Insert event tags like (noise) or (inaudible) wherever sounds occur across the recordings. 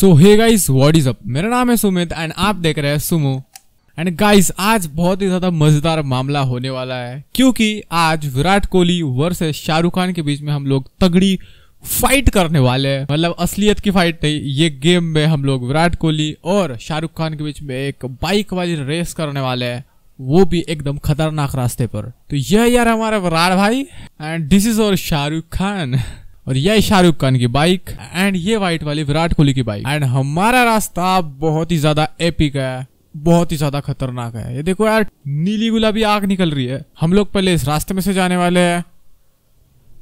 so hey guys what is up मेरा नाम है सुमित एंड आप देख रहे हैं सुमो एंड गाइस आज बहुत ही ज्यादा मजेदार मामला होने वाला है क्योंकि आज विराट कोहली वर्सेस शाहरुख खान के बीच में हम लोग तगड़ी फाइट करने वाले हैं मतलब असलियत की फाइट नहीं ये गेम में हम लोग विराट कोहली और शाहरुख खान के बीच में एक बाइक वाली रेस करने वाले हैं वो भी एकदम खतरनाक रास्ते पर तो यह यार हमारा विराट भाई एंड दिस इज और शाहरुख खान और ये शाहरुख खान की बाइक एंड ये व्हाइट वाली विराट कोहली की बाइक एंड हमारा रास्ता बहुत ही ज्यादा एपिक है बहुत ही ज्यादा खतरनाक है ये देखो यार नीली गुलाबी आग निकल रही है हम लोग पहले इस रास्ते में से जाने वाले हैं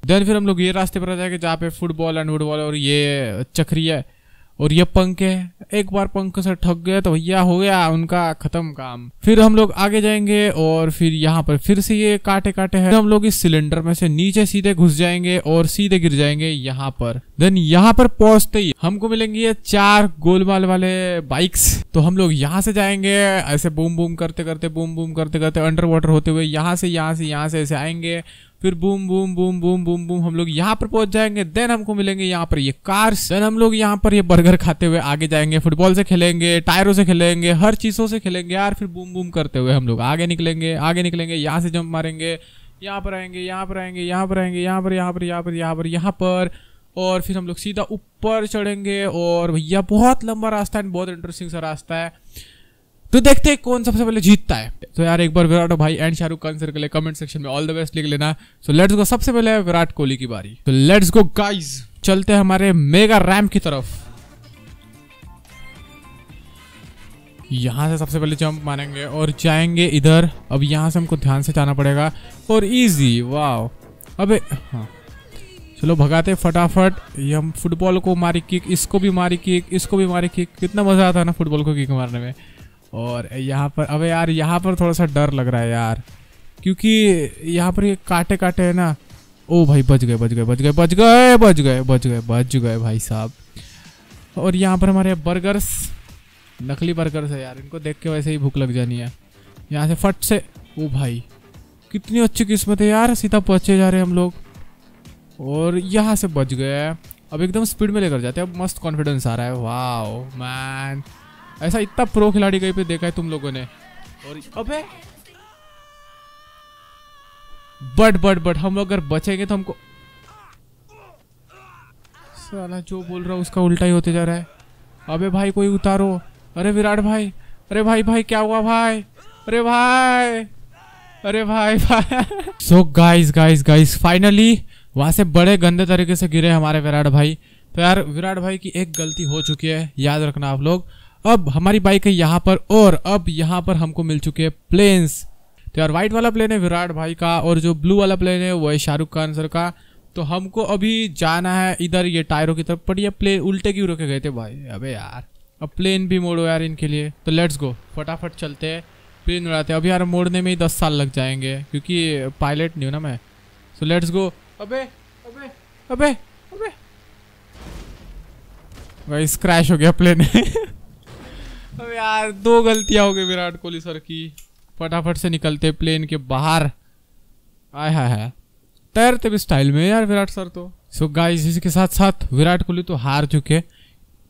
देन फिर हम लोग ये रास्ते पर आ जाएंगे जहाँ पे फुटबॉल एंड वुटबॉल और ये चक्री है और ये पंख है एक बार पंख से ठग गया तो भैया हो गया उनका खत्म काम फिर हम लोग आगे जाएंगे और फिर यहाँ पर फिर से ये काटे काटे हैं हम लोग इस सिलेंडर में से नीचे सीधे घुस जाएंगे और सीधे गिर जाएंगे यहाँ पर देन यहाँ पर पहुंचते ही हमको मिलेंगे ये चार गोलमाल वाले बाइक्स तो हम लोग यहाँ से जाएंगे ऐसे बूम बूम करते करते बूम बूम करते करते अंडर वाटर होते हुए यहाँ से यहाँ से यहाँ से ऐसे आएंगे फिर boom boom boom boom boom boom हम लोग यहाँ पर पहुंच जाएंगे देन हमको मिलेंगे यहाँ पर ये कार्स देन हम लोग यहाँ पर ये बर्गर खाते हुए आगे जाएंगे फुटबॉल से खेलेंगे टायरों से खेलेंगे हर चीज़ों से खेलेंगे यार फिर बूम बूम करते हुए हम लोग आगे निकलेंगे आगे निकलेंगे यहाँ से जंप मारेंगे यहाँ पर आएंगे यहाँ पर आएंगे यहाँ पर आएंगे यहाँ पर यहाँ पर यहाँ पर यहाँ पर यहाँ पर और फिर हम लोग सीधा ऊपर चढ़ेंगे और भैया बहुत लंबा रास्ता है बहुत इंटरेस्टिंग सा रास्ता है तो देखते हैं कौन सबसे पहले जीतता है तो यार एक बार विराट भाई एंड शाहरुख खान सर के लिए कमेंट सेक्शन में ऑल द बेस्ट लिख लेना सो लेट्स गो सबसे पहले विराट कोहली की बारी तो लेट्स गो गाइस चलते हैं हमारे मेगा रैम की तरफ यहां से सबसे पहले जंप मारेंगे और जाएंगे इधर अब यहां से हमको ध्यान से जाना पड़ेगा और इजी वाओ अबे हाँ चलो भगाते फटाफट ये हम फुटबॉल को मारी किक इसको भी मारी किक इसको भी मारी किक कितना मज़ा आता है ना फुटबॉल को किक मारने में और यहाँ पर अबे यार यहाँ पर थोड़ा सा डर लग रहा है यार क्योंकि यहाँ पर ये काटे काटे है ना ओ भाई बच गए बच गए बच गए बच गए बच गए बच गए बच गए भाई साहब और यहाँ पर हमारे बर्गर्स नकली बर्गर्स है यार इनको देख के वैसे ही भूख लग जानी है यहाँ से फट से ओ भाई कितनी अच्छी किस्मत है यार सीधा पहुँचे जा रहे हैं हम लोग और यहाँ से बच गए अब एकदम स्पीड में लेकर जाते हैं अब मस्त कॉन्फिडेंस आ रहा है वाह मैन ऐसा इतना प्रो खिलाड़ी कहीं पे देखा है तुम लोगों ने और अबे बट बट बट हम अगर बचेंगे तो हमको साला जो बोल रहा उसका उल्टा ही होते जा रहा है अबे भाई कोई उतारो अरे विराट भाई अरे भाई भाई क्या हुआ भाई अरे भाई अरे भाई भाई so guys guys guys finally वहां से बड़े गंदे तरीके से गिरे हमारे विराट भाई तो यार विराट भाई की एक गलती हो चुकी है याद रखना आप लोग अब हमारी बाइक है यहाँ पर और अब यहाँ पर हमको मिल चुके हैं प्लेन्स तो यार व्हाइट वाला प्लेन है विराट भाई का और जो ब्लू वाला प्लेन है वो है शाहरुख खान सर का तो हमको अभी जाना है इधर ये टायरों की तरफ पर ये प्लेन उल्टे क्यों रखे गए थे भाई अबे यार अब प्लेन भी मोड़ो यार इनके लिए तो लेट्स गो फटाफट चलते हैं प्लेन उड़ाते हैं अभी यार मोड़ने में ही दस साल लग जाएंगे क्योंकि पायलट नहीं हूँ ना मैं सो लेट्स गो अबे अबे अबे अबे भाई स्क्रैश हो गया प्लेन (laughs) अब यार दो गलतियां हो गई विराट कोहली सर की फटाफट से निकलते प्लेन के बाहर आय हाय हाय तैरते भी स्टाइल में यार विराट सर तो सो so गाइस इसके साथ साथ विराट कोहली तो हार चुके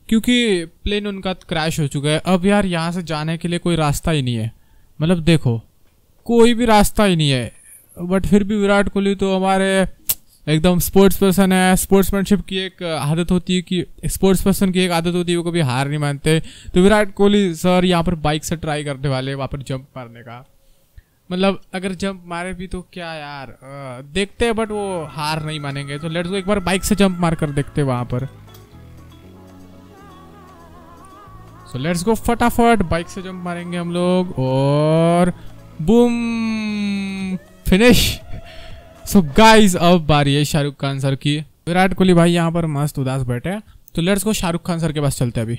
क्योंकि प्लेन उनका क्रैश हो चुका है अब यार यहाँ से जाने के लिए कोई रास्ता ही नहीं है मतलब देखो कोई भी रास्ता ही नहीं है बट फिर भी विराट कोहली तो हमारे एकदम स्पोर्ट्स पर्सन है स्पोर्ट्समैनशिप की एक आदत होती है कि स्पोर्ट्स पर्सन की एक आदत होती है वो कभी हार नहीं मानते तो विराट कोहली सर यहाँ पर बाइक से ट्राई करने वाले वहाँ पर जंप मारने का मतलब अगर जंप मारे भी तो क्या यार आ, देखते हैं बट वो हार नहीं मानेंगे तो लेट्स गो एक बार बाइक से जंप मार कर देखते हैं वहाँ पर सो लेट्स गो फटाफट बाइक से जंप मारेंगे हम लोग और बूम फिनिश सो गाइस अब बारी है शाहरुख खान सर की विराट कोहली भाई यहाँ पर मस्त उदास बैठे हैं तो लेट्स को शाहरुख खान सर के पास चलते हैं अभी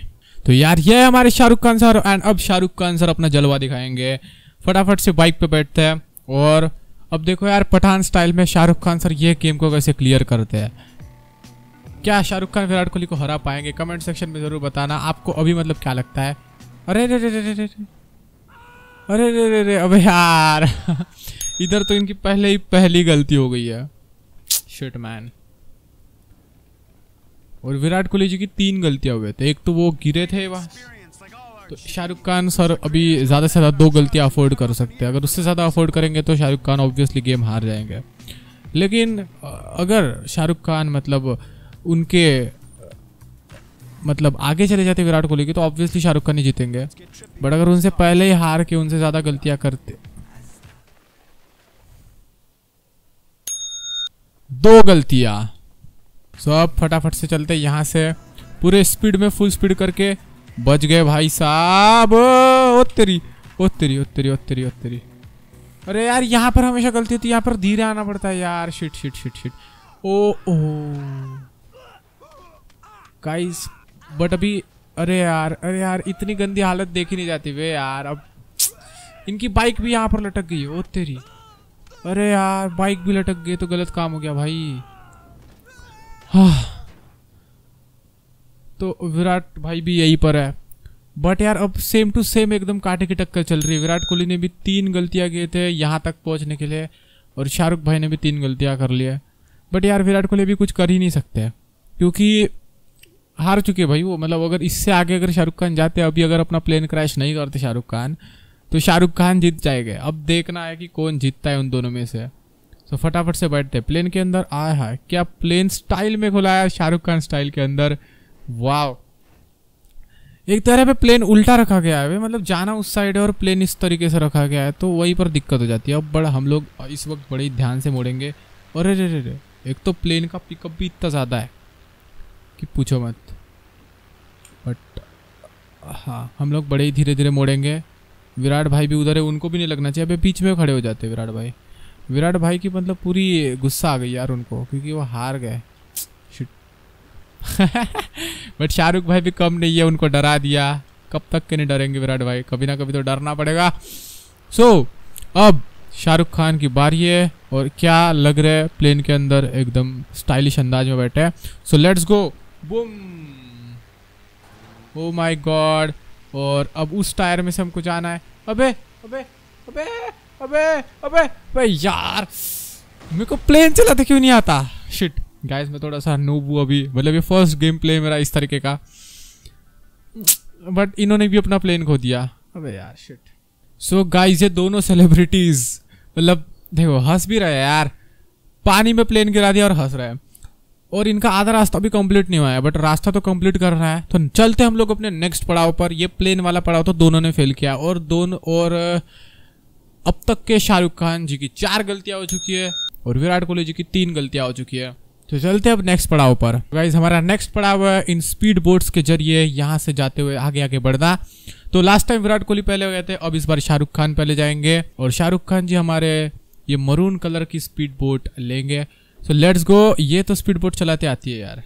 तो यार ये है हमारे शाहरुख खान सर एंड अब शाहरुख खान सर अपना जलवा दिखाएंगे फटाफट से बाइक पे बैठते हैं और अब देखो यार पठान स्टाइल में शाहरुख खान सर ये गेम को कैसे क्लियर करते हैं क्या शाहरुख खान विराट कोहली को हरा पाएंगे कमेंट सेक्शन में ज़रूर बताना आपको अभी मतलब क्या लगता है अरे रे रे रे रे अरे रे रे रे अबे यार (laughs) इधर तो इनकी पहले ही पहली गलती हो गई है शिट मैन और विराट कोहली जी की तीन गलतियां हुए थे एक तो वो गिरे थे वहां तो शाहरुख खान सर अभी ज़्यादा से ज़्यादा दो गलतियां अफोर्ड कर सकते हैं अगर उससे ज़्यादा अफोर्ड करेंगे तो शाहरुख खान ऑब्वियसली गेम हार जाएंगे लेकिन अगर शाहरुख खान मतलब उनके मतलब आगे चले जाते विराट कोहली की तो ऑब्वियसली शाहरुख खान ही जीतेंगे बट अगर उनसे पहले ही हार के उनसे ज़्यादा गलतियाँ करते दो गलतियाँ सो अब फटाफट से चलते यहाँ से पूरे स्पीड में फुल स्पीड करके बच गए भाई साहब ओ तेरी ओ तेरी ओ अरे यार यहाँ पर हमेशा गलती होती है यहाँ पर धीरे आना पड़ता है यार shit shit shit shit oh oh guys but अभी अरे यार अरे यार इतनी गंदी हालत देखी नहीं जाती वे यार अब इनकी बाइक भी यहाँ पर लटक गई है ओ तेरी अरे यार बाइक भी लटक गई तो गलत काम हो गया भाई हाँ तो विराट भाई भी यहीं पर है बट यार अब सेम टू सेम एकदम काटे की टक्कर चल रही है विराट कोहली ने भी तीन गलतियां किए थे यहाँ तक पहुँचने के लिए और शाहरुख भाई ने भी तीन गलतियां कर ली है बट यार विराट कोहली भी कुछ कर ही नहीं सकते क्योंकि हार चुके भाई वो मतलब अगर इससे आगे अगर शाहरुख खान जाते अभी अगर अपना प्लेन क्रैश नहीं करते शाहरुख खान तो शाहरुख खान जीत जाएंगे अब देखना है कि कौन जीतता है उन दोनों में से तो फटाफट से बैठते हैं प्लेन के अंदर आया है क्या प्लेन स्टाइल में खुलाया शाहरुख खान स्टाइल के अंदर वाव एक तरह पे प्लेन उल्टा रखा गया है मतलब जाना उस साइड है और प्लेन इस तरीके से रखा गया है तो वहीं पर दिक्कत हो जाती है अब बड़ा हम लोग इस वक्त बड़े ध्यान से मोड़ेंगे और अरे रे रे एक तो प्लेन का पिकअप भी इतना ज़्यादा है कि पूछो मत बट हाँ हम लोग बड़े ही धीरे धीरे मोड़ेंगे विराट भाई भी उधर है उनको भी नहीं लगना चाहिए अभी बीच में खड़े हो जाते विराट भाई विराट भाई की मतलब पूरी गुस्सा आ गई यार उनको क्योंकि वो हार गए (laughs) बट शाहरुख भाई भी कम नहीं है उनको डरा दिया कब तक के नहीं डरेंगे विराट भाई कभी ना कभी तो डरना पड़ेगा सो so, अब शाहरुख खान की बारी है और क्या लग रहा है प्लेन के अंदर एकदम स्टाइलिश अंदाज में बैठे हैं सो लेट्स गो बुम ओ माय गॉड और अब उस टायर में से हमको जाना है अबे अबे अबे अबे अबे भाई यार मेरे को प्लेन चलाते क्यों नहीं आता शिट गाइस मैं थोड़ा सा नूब हूँ अभी मतलब ये फर्स्ट गेम प्ले मेरा इस तरीके का बट इन्होंने भी अपना प्लेन खो दिया अबे यार शिट सो so गाइस ये दोनों सेलिब्रिटीज़ मतलब देखो हंस भी रहे यार पानी में प्लेन गिरा दिया और हंस रहे हैं और इनका आधा रास्ता भी कंप्लीट नहीं हुआ है बट रास्ता तो कंप्लीट कर रहा है तो चलते हम लोग अपने नेक्स्ट पड़ाव पर ये प्लेन वाला पड़ाव तो दोनों ने फेल किया और दोनों और अब तक के शाहरुख खान जी की चार गलतियां हो चुकी है और विराट कोहली जी की तीन गलतियां हो चुकी है तो चलते अब नेक्स्ट पड़ाव पर गाइज हमारा नेक्स्ट पड़ाव है इन स्पीड बोट्स के जरिए यहाँ से जाते हुए आगे आगे बढ़ना तो लास्ट टाइम विराट कोहली पहले हो गए थे अब इस बार शाहरुख खान पहले जाएंगे और शाहरुख खान जी हमारे ये मरून कलर की स्पीड बोट लेंगे सो लेट्स गो ये तो स्पीड बोट चलाते आती है यार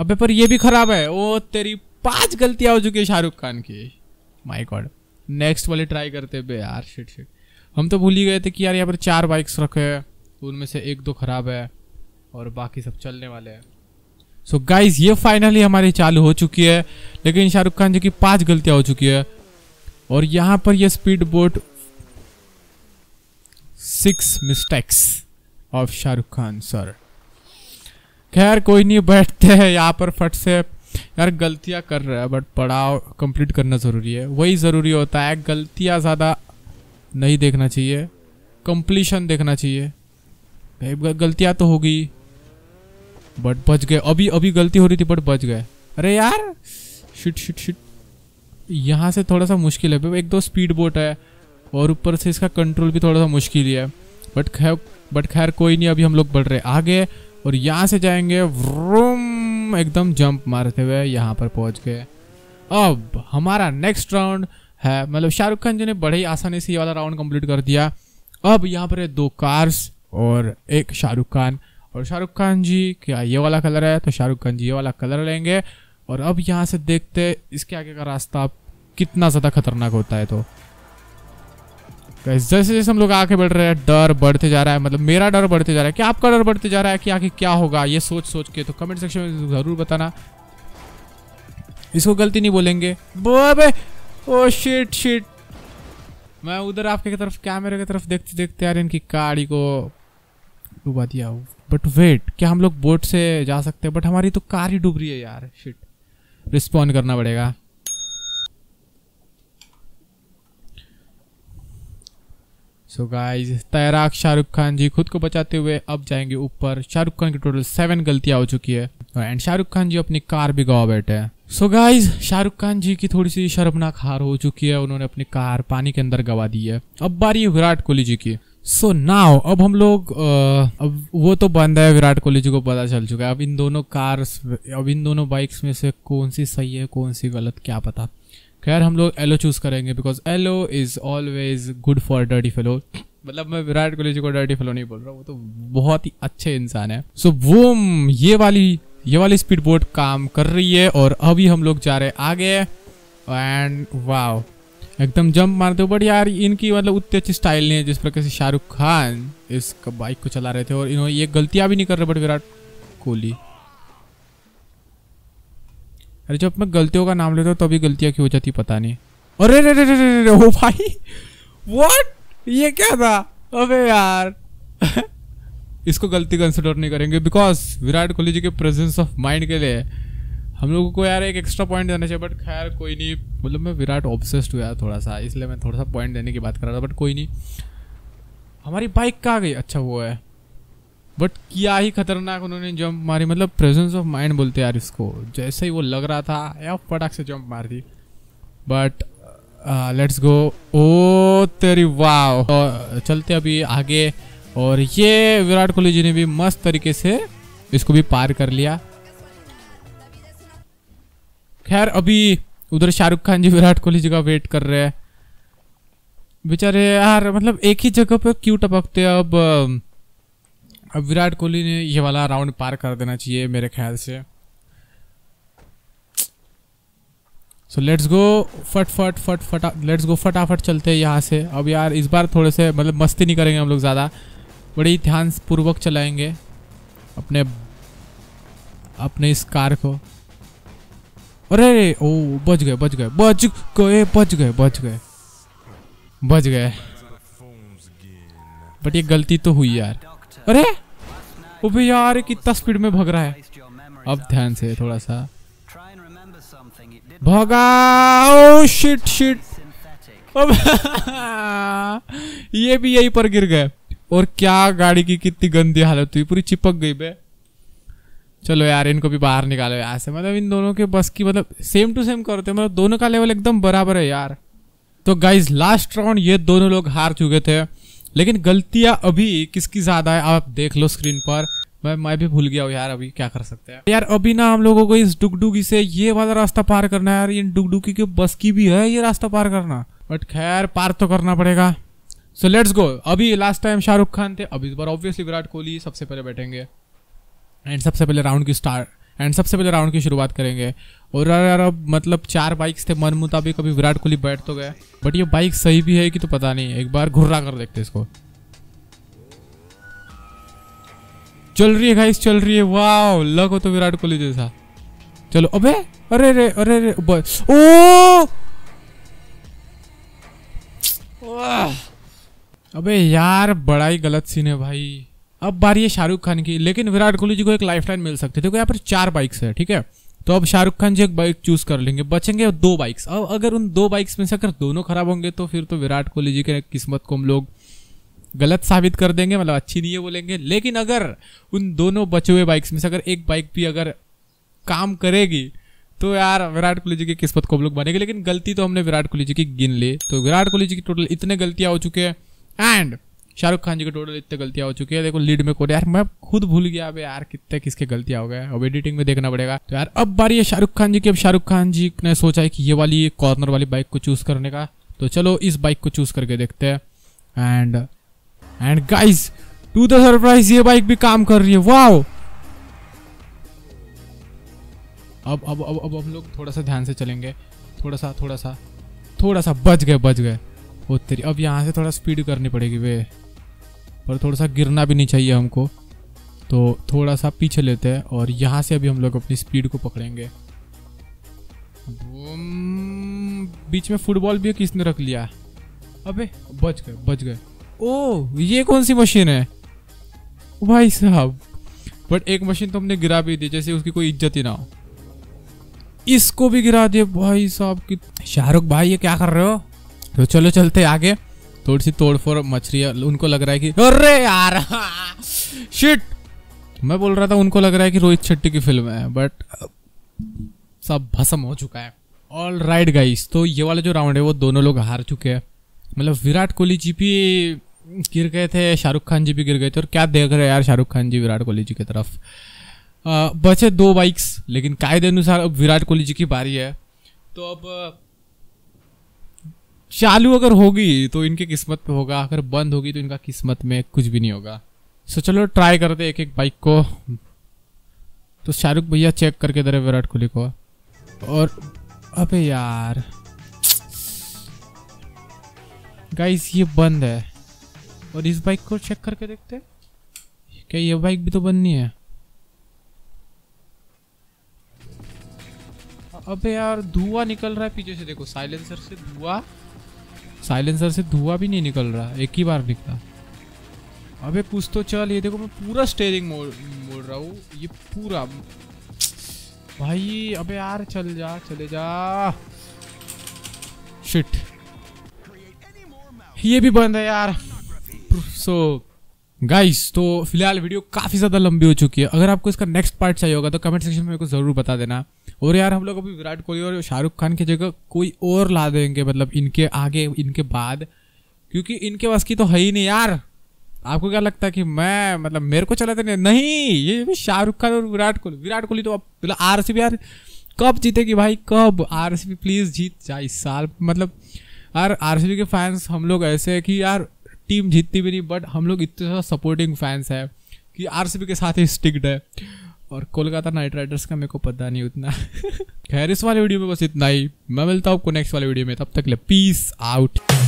अबे पर ये भी खराब है ओ तेरी पांच गलतियां हो चुकी है शाहरुख खान की माय गॉड नेक्स्ट वाले ट्राई करते बे यार शिट शिट हम तो भूल ही गए थे कि यार यहाँ पर चार बाइक्स रखे हैं उनमें से एक दो खराब है और बाकी सब चलने वाले हैं सो so गाइज ये फाइनली हमारी चालू हो चुकी है लेकिन शाहरुख खान जी की पांच गलतियां हो चुकी है और यहाँ पर यह speed boat six mistakes of Shahrukh Khan sir खैर कोई नहीं बैठते हैं यहाँ पर फट से यार गलतियाँ कर रहा है बट पढ़ाव कंप्लीट करना ज़रूरी है वही ज़रूरी होता है गलतियाँ ज़्यादा नहीं देखना चाहिए कंप्लीशन देखना चाहिए गलतियाँ तो होगी बट बच गए अभी अभी गलती हो रही थी बट बच गए अरे यार शिट शिट शिट यहाँ से थोड़ा सा मुश्किल है एक दो स्पीड बोट है और ऊपर से इसका कंट्रोल भी थोड़ा सा मुश्किल ही है बट खैर बट खैर कोई नहीं अभी हम लोग बढ़ रहे आगे और यहाँ से जाएंगे रूम एकदम जंप मारते हुए यहाँ पर पहुँच गए अब हमारा नेक्स्ट राउंड है मतलब शाहरुख खान जी ने बड़े ही आसानी से ये वाला राउंड कंप्लीट कर दिया अब यहाँ पर है दो कार्स और एक शाहरुख खान और शाहरुख खान जी क्या ये वाला कलर है तो शाहरुख खान जी ये वाला कलर लेंगे और अब यहाँ से देखते इसके आगे का रास्ता कितना ज़्यादा खतरनाक होता है तो जैसे जैसे हम लोग आगे बढ़ रहे हैं डर बढ़ते जा रहा है मतलब मेरा डर बढ़ते जा रहा है कि आपका डर बढ़ते जा रहा है कि आगे क्या होगा ये सोच सोच के तो कमेंट सेक्शन में ज़रूर बताना इसको गलती नहीं बोलेंगे ओ शिट शिट मैं उधर आपके की तरफ कैमरे की तरफ देखते देखते यार इनकी गाड़ी को डुबा दिया हूँ बट वेट क्या हम लोग बोट से जा सकते हैं बट हमारी तो कार ही डूब रही है यार शिट रिस्पॉन्ड करना पड़ेगा सो गाइज तैराक शाहरुख खान जी खुद को बचाते हुए अब जाएंगे ऊपर शाहरुख खान की टोटल सेवन गलतियां हो चुकी है एंड शाहरुख खान जी अपनी कार भी गवा बैठे हैं सो गाइज शाहरुख खान जी की थोड़ी सी शर्मनाक हार हो चुकी है उन्होंने अपनी कार पानी के अंदर गवा दी है अब बारी विराट कोहली जी की सो so नाउ अब हम लोग अब वो तो बंद है विराट कोहली जी को पता चल चुका है अब इन दोनों कार्स अब इन दोनों बाइक्स में से कौन सी सही है कौन सी गलत क्या पता खैर हम लोग एलो चूज़ करेंगे because yellow is always good for dirty fellow मतलब मैं विराट कोहली जी को डर्टी फेलो नहीं बोल रहा वो तो बहुत ही अच्छे इंसान है सो so, वो ये वाली ये वाली स्पीड बोट काम कर रही है और अभी हम लोग जा रहे हैं आगे एंड वाव एकदम जंप मारते हो बट यार इनकी मतलब उतनी अच्छी स्टाइल नहीं है जिस प्रकार से शाहरुख खान इस बाइक को चला रहे थे और इन्होंने ये गलतियाँ भी नहीं कर रहे बट विराट कोहली अरे जब मैं गलतियों का नाम लेता हूँ तभी गलतियाँ क्यों हो जाती पता नहीं अरे रे रे रे रे रे ओ भाई व्हाट ये क्या था अबे यार (laughs) इसको गलती कंसिडर नहीं करेंगे बिकॉज विराट कोहली जी के प्रेजेंस ऑफ माइंड के लिए हम लोगों को यार एक एक्स्ट्रा पॉइंट देना चाहिए बट खैर कोई नहीं मतलब मैं विराट ऑब्सेस्ड हुआ थोड़ा सा इसलिए मैं थोड़ा सा पॉइंट देने की बात कर रहा था बट कोई नहीं हमारी बाइक कहाँ गई अच्छा वो है बट क्या ही खतरनाक उन्होंने जंप मारी मतलब प्रेजेंस ऑफ माइंड बोलते यार इसको जैसे ही वो लग रहा था या फटाक से जंप मार दी बट लेट्स गो ओ तेरी वाव तो चलते अभी आगे और ये विराट कोहली जी ने भी मस्त तरीके से इसको भी पार कर लिया खैर अभी उधर शाहरुख खान जी विराट कोहली जी का वेट कर रहे हैं बेचारे यार मतलब एक ही जगह पर क्यों टपकते अब अब विराट कोहली ने ये वाला राउंड पार कर देना चाहिए मेरे ख्याल से सो लेट्स गो फट फट फट फटा लेट्स गो फटाफट चलते हैं यहाँ से अब यार इस बार थोड़े से मतलब मस्ती नहीं करेंगे हम लोग ज़्यादा बड़े ही पूर्वक चलाएंगे अपने अपने इस कार को अरे ओ बच गए बच गए बच गए बच गए बच गए बच गए बट ये गलती तो हुई यार अरे अबे यार कितना स्पीड में भग रहा है अब ध्यान से थोड़ा सा भगा शिट शिट अब (laughs) ये भी यही पर गिर गए और क्या गाड़ी की कितनी गंदी हालत हुई पूरी चिपक गई बे चलो यार इनको भी बाहर निकालो यहाँ से मतलब इन दोनों के बस की मतलब सेम टू सेम करते मतलब दोनों का लेवल एकदम बराबर है यार तो गाइज लास्ट राउंड ये दोनों लोग हार चुके थे लेकिन गलतियां अभी किसकी ज्यादा है आप देख लो स्क्रीन पर मैं मैं भी भूल गया हूँ यार अभी क्या कर सकते हैं यार अभी ना हम लोगों को इस डुगडुगी से ये वाला रास्ता पार करना है यार ये डुगडुगी के बस की भी है ये रास्ता पार करना बट खैर पार तो करना पड़ेगा सो लेट्स गो अभी लास्ट टाइम शाहरुख खान थे अब इस बार ऑब्वियसली विराट कोहली सबसे पहले बैठेंगे एंड सबसे पहले राउंड की स्टार्ट एंड सबसे पहले राउंड की शुरुआत करेंगे और यार अब मतलब चार बाइक्स थे मन मुताबिक अभी विराट कोहली बैठ तो गए बट ये बाइक सही भी है कि तो पता नहीं एक बार घुर्रा कर देखते इसको चल रही है गाइस चल रही है वाह लग हो तो विराट कोहली जैसा चलो अबे अरे रे अरे रे बस ओ अबे यार बड़ा ही गलत सीन है भाई अब बारी है शाहरुख खान की लेकिन विराट कोहली जी को एक लाइफ लाइन मिल सकती है देखो यहाँ पर चार बाइक्स है ठीक है तो अब शाहरुख खान जी एक बाइक चूज कर लेंगे बचेंगे दो बाइक्स अब अगर उन दो बाइक्स में से अगर दोनों खराब होंगे तो फिर तो विराट कोहली जी के किस्मत को हम लोग गलत साबित कर देंगे मतलब अच्छी नहीं है बोलेंगे लेकिन अगर उन दोनों बचे हुए बाइक्स में से अगर एक बाइक भी अगर काम करेगी तो यार विराट कोहली जी की किस्मत को हम लोग बनेगी लेकिन गलती तो हमने विराट कोहली जी की गिन ली तो विराट कोहली जी की टोटल इतने गलतियाँ हो चुके हैं एंड शाहरुख खान जी के टोटल इतने गलतियां हो चुकी है देखो लीड में को यार मैं खुद भूल गया अब यार कितने किसके गलतियां हो गए अब एडिटिंग में देखना पड़ेगा तो यार अब बारी है शाहरुख खान जी की अब शाहरुख खान जी ने सोचा है कि ये वाली कॉर्नर वाली बाइक को चूज़ करने का तो चलो इस बाइक को चूज़ करके देखते हैं and and guys to the surprise ये बाइक भी काम कर रही है वाह अब अब अब अब हम लोग थोड़ा सा ध्यान से चलेंगे थोड़ा सा थोड़ा सा थोड़ा सा बच गए बच गए वो तेरी अब यहाँ से थोड़ा स्पीड करनी पड़ेगी वे पर थोड़ा सा गिरना भी नहीं चाहिए हमको तो थोड़ा सा पीछे लेते हैं और यहाँ से अभी हम लोग अपनी स्पीड को पकड़ेंगे बीच में फुटबॉल भी किसने रख लिया अबे बच गए बच गए ओ ये कौन सी मशीन है भाई साहब बट एक मशीन तो हमने गिरा भी दी जैसे उसकी कोई इज्जत ही ना हो इसको भी गिरा दिए भाई साहब की शाहरुख भाई ये क्या कर रहे हो तो चलो चलते आगे थोड़ी सी तोड़फोड़ मच रही है उनको लग रहा है कि अरे यार शिट मैं बोल रहा था उनको लग रहा है कि रोहित शेट्टी की फिल्म है बट सब भसम हो चुका है ऑल राइट गाइस तो ये वाला जो राउंड है वो दोनों लोग हार चुके हैं मतलब विराट कोहली जी भी गिर गए थे शाहरुख खान जी भी गिर गए थे और क्या देख रहे हैं यार शाहरुख खान जी विराट कोहली जी की तरफ आ, बचे दो बाइक्स लेकिन कायदे अनुसार अब विराट कोहली जी की बारी है तो अब चालू अगर होगी तो इनके किस्मत पे होगा अगर बंद होगी तो इनका किस्मत में कुछ भी नहीं होगा सो चलो ट्राई करते एक एक बाइक को तो शाहरुख भैया चेक करके दे रहे विराट कोहली को और अबे यार गाइस ये बंद है और इस बाइक को चेक करके देखते क्या ये बाइक भी तो बंद नहीं है अबे यार धुआं निकल रहा है पीछे से देखो साइलेंसर से धुआं साइलेंसर से धुआं भी नहीं निकल रहा एक ही बार निकला अबे कुछ तो चल ये देखो मैं पूरा स्टेयरिंग मोड़ मोड़ रहा हूँ ये पूरा भाई अबे यार चल जा चले जा शिट ये भी बंद है यार सो so, गाइस तो फिलहाल वीडियो काफ़ी ज़्यादा लंबी हो चुकी है अगर आपको इसका नेक्स्ट पार्ट चाहिए होगा तो कमेंट सेक्शन में मेरे को ज़रूर बता देना और यार हम लोग अभी विराट कोहली और शाहरुख खान की जगह कोई और ला देंगे मतलब इनके आगे इनके बाद क्योंकि इनके पास की तो है ही नहीं यार आपको क्या लगता है कि मैं मतलब मेरे को चला देने तो नहीं ये शाहरुख खान और विराट कोहली विराट कोहली तो अब मतलब आर यार कब जीतेगी भाई कब आर प्लीज़ जीत जाए इस साल मतलब यार आर के फैंस हम लोग ऐसे है कि यार टीम जीतती भी नहीं बट हम लोग इतने ज़्यादा सपोर्टिंग फैंस है कि आर के साथ ही स्टिक्ड है और कोलकाता नाइट राइडर्स का मेरे को पता नहीं उतना (laughs) खैर इस वाले वीडियो में बस इतना ही मैं मिलता हूँ आपको नेक्स्ट वाले वीडियो में तब तक ले पीस आउट